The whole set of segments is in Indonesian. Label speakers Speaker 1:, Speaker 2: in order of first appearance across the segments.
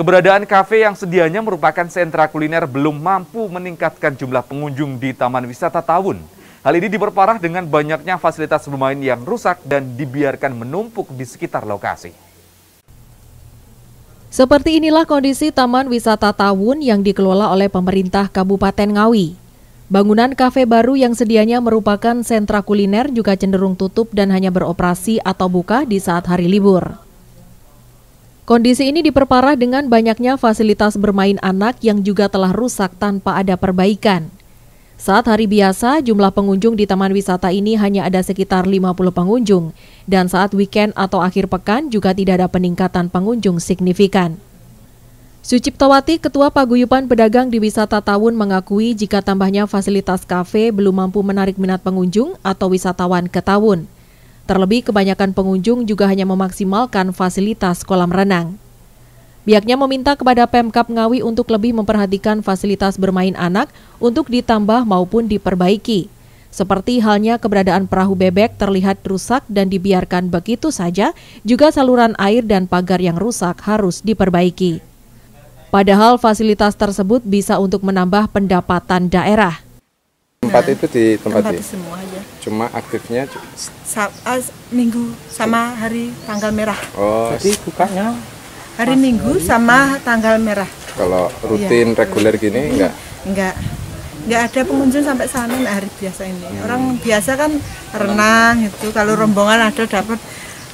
Speaker 1: Keberadaan kafe yang sedianya merupakan sentra kuliner belum mampu meningkatkan jumlah pengunjung di Taman Wisata Tawun. Hal ini diperparah dengan banyaknya fasilitas bermain yang rusak dan dibiarkan menumpuk di sekitar lokasi. Seperti inilah kondisi Taman Wisata Tawun yang dikelola oleh pemerintah Kabupaten Ngawi. Bangunan kafe baru yang sedianya merupakan sentra kuliner juga cenderung tutup dan hanya beroperasi atau buka di saat hari libur. Kondisi ini diperparah dengan banyaknya fasilitas bermain anak yang juga telah rusak tanpa ada perbaikan. Saat hari biasa, jumlah pengunjung di taman wisata ini hanya ada sekitar 50 pengunjung, dan saat weekend atau akhir pekan juga tidak ada peningkatan pengunjung signifikan. Suciptawati, Ketua Paguyupan Pedagang di Wisata Tawun mengakui jika tambahnya fasilitas kafe belum mampu menarik minat pengunjung atau wisatawan ke Tawun. Terlebih kebanyakan pengunjung juga hanya memaksimalkan fasilitas kolam renang. Biaknya meminta kepada Pemkap Ngawi untuk lebih memperhatikan fasilitas bermain anak untuk ditambah maupun diperbaiki. Seperti halnya keberadaan perahu bebek terlihat rusak dan dibiarkan begitu saja, juga saluran air dan pagar yang rusak harus diperbaiki. Padahal fasilitas tersebut bisa untuk menambah pendapatan daerah tempat iya. itu di tempat, di semua aja. Cuma aktifnya
Speaker 2: Sa uh, minggu sama hari tanggal merah.
Speaker 1: Oh, jadi bukanya
Speaker 2: hari Minggu hari. sama tanggal merah.
Speaker 1: Kalau iya. rutin iya, reguler gini hmm. enggak?
Speaker 2: Enggak. Enggak ada pengunjung sampai sana hari biasa ini. Hmm. Orang biasa kan renang itu kalau rombongan ada dapat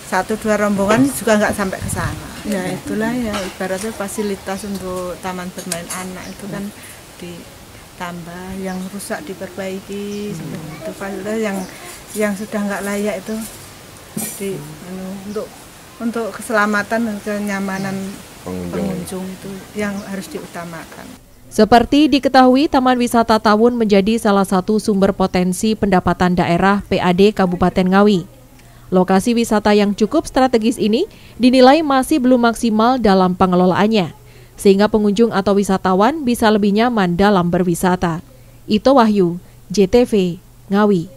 Speaker 2: satu dua rombongan juga nggak sampai ke sana. Ya itulah ya ibaratnya fasilitas untuk taman bermain anak itu kan di ditambah yang rusak diperbaiki hmm. seperti itu fasilitas yang yang sudah nggak layak itu di anu, untuk untuk keselamatan dan kenyamanan pengunjung. pengunjung itu yang harus diutamakan.
Speaker 1: Seperti diketahui, Taman Wisata Tawun menjadi salah satu sumber potensi pendapatan daerah PAD Kabupaten Ngawi. Lokasi wisata yang cukup strategis ini dinilai masih belum maksimal dalam pengelolaannya sehingga pengunjung atau wisatawan bisa lebih nyaman dalam berwisata. Ito Wahyu, JTV, Ngawi.